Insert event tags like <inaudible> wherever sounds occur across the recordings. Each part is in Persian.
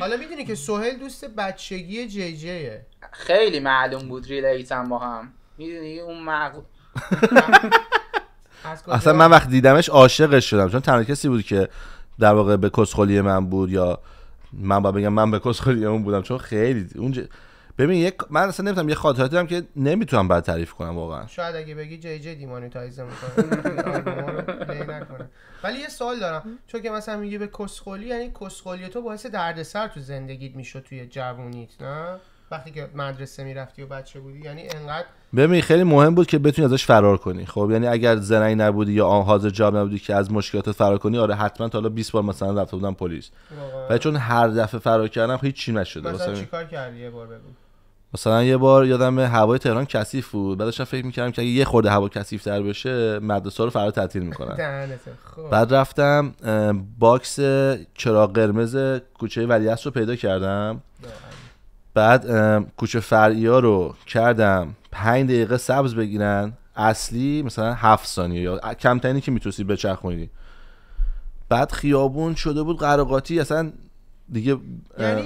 حالا میدونی که سوهل دوست بچگی جی جیه خیلی معلوم بود ریلیتم با هم میدونی اون معقول <laughs> اصلا من وقت دیدمش عاشقش شدم چون تنها کسی بود که در واقع به کسخلی من بود یا من با بگم من به کسخلی اون بودم چون خیلی اون ج... ببین یک من اصلا نمیتونم یه خاطراتی دارم که نمیتونم بعد تعریف کنم واقعا شاید اگه بگی جی جی دیمونتایز میکنه ولی یه سوال دارم چون که مثلا میگه به کسخولی یعنی کسخولی تو باعث دردسر تو زندگیت میشد توی جوونیت نه وقتی که مدرسه میرفتی و بچه بودی یعنی انقدر ببین خیلی مهم بود که بتونی ازش فرار کنی خب یعنی اگر زنی نبودی یا آن حاضر جواب نبودی که از مشکلات فرار کنی آره حتما تا حالا 20 بار مثلا رفته بودم پلیس و چون هر دفعه فرار کردم هیچ چی مثلا چیکار کردی یه بار بگو مثلا یه بار یادم هوای تهران کثیف بود بعدش فکر میکردم که اگه یه خورده هوا کثیف تر بشه مدرسه رو فردا تعطیل میکنن خب. بعد رفتم باکس چراغ قرمز کوچه ولیعصر رو پیدا کردم بعد کوچه فرعی رو کردم 5 دقیقه سبز بگیرن اصلی مثلا 7 ثانیه یا کمترینی که میتونستی بچرخونی بعد خیابون شده بود قراقاتی اصلا دیگه یعنی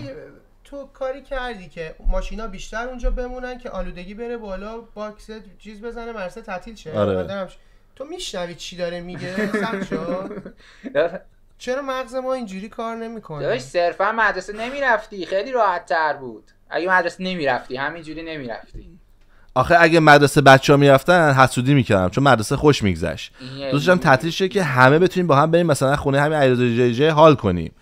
تو کاری کردی که ماشینا بیشتر اونجا بمونن که آلودگی بره بالا باکس چیز بزنه مرسه تعطیل شه آره. تو میشنوی چی داره میگه <laughs> چرا مغز ما اینجوری کار نمیکنه داش صرفا مدرسه نمیرفتی خیلی راحت تر بود اگه مدرسه نمیرفتی همینجوری نمیرفتی آخه اگه مدرسه بچه ها میرفتن حسودی میکردم چون مدرسه خوش میگذشت دوست تعطیل شه که همه بتونیم با هم بریم مثلا خونه همین عیاض حال کنیم